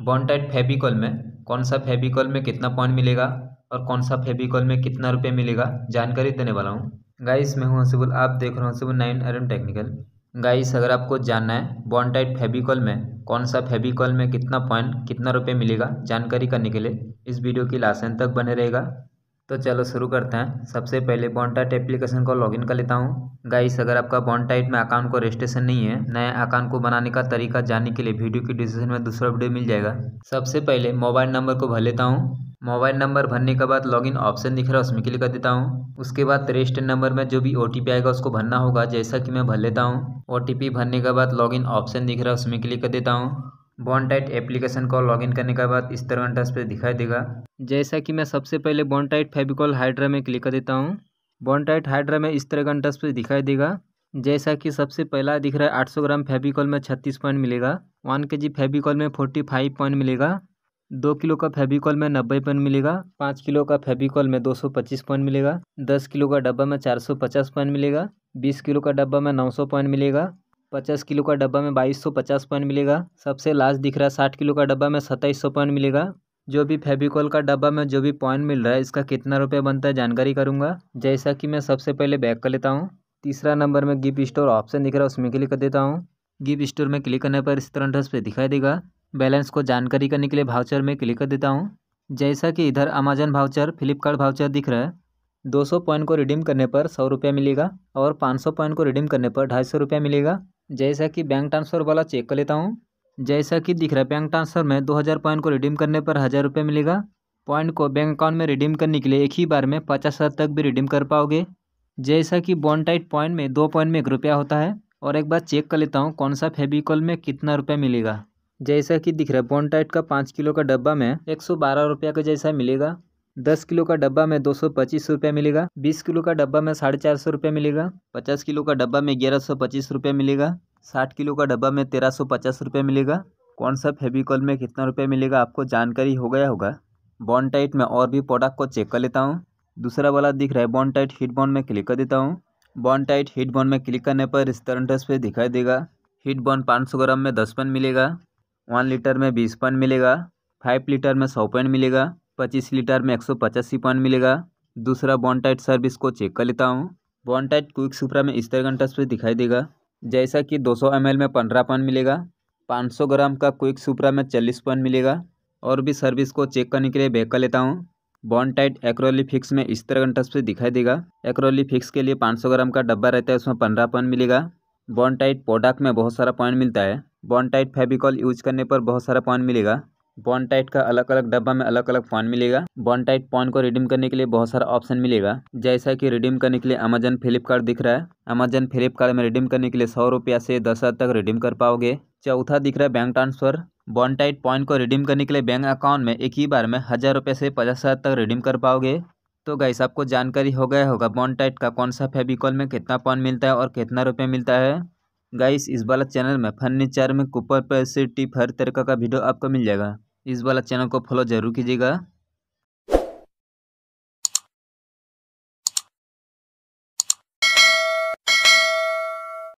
बॉन्टाइट फेबिकॉल में कौन सा फेबिकॉल में कितना पॉइंट मिलेगा और कौन सा फेबिकॉल में कितना रुपये मिलेगा जानकारी देने वाला हूँ गाइस मैं हूँ हसीबुल आप देख रहे हो हसीबुल नाइन एरम टेक्निकल गाइस अगर आपको जानना है बॉन्टाइट फेबिकॉल में कौन सा फेबिकॉल में कितना पॉइंट कितना रुपये मिलेगा जानकारी करने के लिए इस वीडियो की लास्ट तक बने रहेगा तो चलो शुरू करते हैं सबसे पहले बॉन्टाइट एप्लीकेशन को लॉगिन कर लेता हूँ गाइस अगर आपका बॉन्टाइट में अकाउंट को रजिस्ट्रेशन नहीं है नए अकाउंट को बनाने का तरीका जानने के लिए वीडियो की डिस्क्रिप्शन में दूसरा वीडियो मिल जाएगा सबसे पहले मोबाइल नंबर को भर लेता हूँ मोबाइल नंबर भरने के बाद लॉगिन ऑप्शन दिख रहा है उसमें क्लिक कर देता हूँ उसके बाद रजिस्टर नंबर में जो भी ओ आएगा उसको भरना होगा जैसा कि मैं भर लेता हूँ ओ भरने के बाद लॉगिन ऑप्शन दिख रहा है उसमें क्लिक कर देता हूँ टाइट एप्लीकेशन को लॉगिन करने के बाद इस तरह इंटरस पे दिखाई देगा जैसा कि मैं सबसे पहले टाइट फेबिकॉल हाइड्रा में क्लिक कर देता हूँ बॉन्टाइट हाइड्रा में इस तरह का इंटरस पे दिखाई देगा जैसा कि सबसे पहला दिख रहा है सौ ग्राम फेबिकॉल में छत्तीस पॉइंट मिलेगा वन के जी फेबिकॉल में फाइव पॉइंट मिलेगा दो किलो का फेबिकॉल में नब्बे पॉइंट मिलेगा पाँच किलो का फेबिकॉल में दो सौ पच्चीस पॉइंट मिलेगा दस किलो का डब्बा में चार सौ पचास पॉइंट मिलेगा बीस किलो का डब्बा में नौ सौ पॉइंट मिलेगा पचास किलो का डब्बा में बाईस सौ पचास पॉइंट मिलेगा सबसे लास्ट दिख रहा है साठ किलो का डब्बा में सत्ताईस सौ पॉइंट मिलेगा जो भी फेविकॉल का डब्बा में जो भी पॉइंट मिल रहा है इसका कितना रुपये बनता है जानकारी करूँगा जैसा कि मैं सबसे पहले बैक कर लेता हूँ तीसरा नंबर में गिफ्ट स्टोर ऑप्शन दिख रहा है उसमें क्लिक कर देता हूँ गिफ्ट स्टोर में क्लिक करने पर इस तरह ड्रेस दिखाई देगा बैलेंस को जानकारी करने के लिए भाउचर में क्लिक कर देता हूँ जैसा कि इधर अमेजन भाउचर फ्लिपकार्ट भाउचर दिख रहा है 200 पॉइंट को रिडीम करने पर सौ रुपया मिलेगा और 500 पॉइंट को रिडीम करने पर ढाई सौ रुपया मिलेगा जैसा कि बैंक ट्रांसफ़र वाला चेक कर लेता हूँ जैसा कि दिख रहा है बैंक ट्रांसफ़र में दो हज़ार पॉइंट को रिडीम करने पर हज़ार रुपये मिलेगा पॉइंट को बैंक अकाउंट में रिडीम करने के लिए एक ही बार में पचास हज़ार तक भी रिडीम कर पाओगे जैसा कि बॉन्टाइट पॉइंट में दो पॉइंट में एक रुपया होता है और एक बार चेक कर लेता हूँ कौन सा फेबिकॉल में कितना रुपया मिलेगा जैसा कि दिख रहा है बॉन्टाइट का पाँच किलो का डब्बा में एक सौ बारह रुपया का जैसा मिलेगा दस किलो का डब्बा में दो सौ पच्चीस रुपये मिलेगा बीस किलो का डब्बा में साढ़े चार सौ रुपये मिलेगा पचास किलो का डब्बा में ग्यारह सौ पच्चीस रुपये मिलेगा साठ किलो का डब्बा में तेरह सौ पचास रुपये मिलेगा कौन सा फेविकॉल में कितना रुपये मिलेगा आपको जानकारी हो गया होगा बॉन्ड टाइट में और भी प्रोडक्ट को चेक कर लेता हूँ दूसरा वाला दिख रहा है बॉन्ड टाइट हिट बॉन्ड में क्लिक कर देता हूँ बॉन्ड टाइट हिट बॉन्ड में क्लिक करने पर इस तरह पर पे दिखाई देगा हीट बॉन्ड पाँच सौ ग्राम में दस पेन मिलेगा वन लीटर में बीस पेन मिलेगा फाइव लीटर में सौ पेन मिलेगा पच्चीस लीटर में एक सौ पचासी पॉइंट मिलेगा दूसरा बॉन्टाइट सर्विस को चेक कर लेता हूँ बॉन्टाइट क्विक सुपरा में तरह घंटा स्पीड दिखाई देगा जैसा कि दो सौ में पंद्रह पॉइंट मिलेगा पाँच सौ ग्राम का क्विक सुपरा में चालीस पॉइंट मिलेगा और भी सर्विस को चेक करने के लिए बैक कर लेता हूँ बॉन्ड टाइट एक्रोली फिक्स में इस तरह घंटा स्पीड दिखाई देगा एक्रोली फिक्स के लिए सौ ग्राम का डब्बा रहता है उसमें पंद्रह पॉइंट मिलेगा बॉन्ड टाइट प्रोडक्ट में बहुत सारा पॉइंट मिलता है बॉन्ड टाइट फेबिकॉल यूज करने पर बहुत सारा पॉइंट मिलेगा बॉन्टाइट का अलग अलग डब्बा में अलग अलग फोन मिलेगा बॉन्टाइट फोन को रिडीम करने के लिए बहुत सारा ऑप्शन मिलेगा जैसा कि रिडीम करने के लिए अमेजन फ्लिपकार्ट दिख रहा है अमेजन फ्लिपकार्ट में रिडीम करने के लिए सौ रुपया से दस हज़ार तक रिडीम कर पाओगे चौथा दिख रहा है बैंक ट्रांसफर बॉन्टाइट पॉइंट को रिडीम करने के लिए बैंक अकाउंट में एक ही बार में हज़ार रुपये से पचास हज़ार तक रिडीम कर पाओगे तो गाइस आपको जानकारी हो गया होगा बॉन्टाइट का कौन सा फेबिकॉल में कितना पॉइंट मिलता है और कितना रुपये मिलता है गाइस इस वाला चैनल में फर्नीचर में कुपर पर से हर तरीका का वीडियो आपको मिल जाएगा इस वाला चैनल को फॉलो जरूर कीजिएगा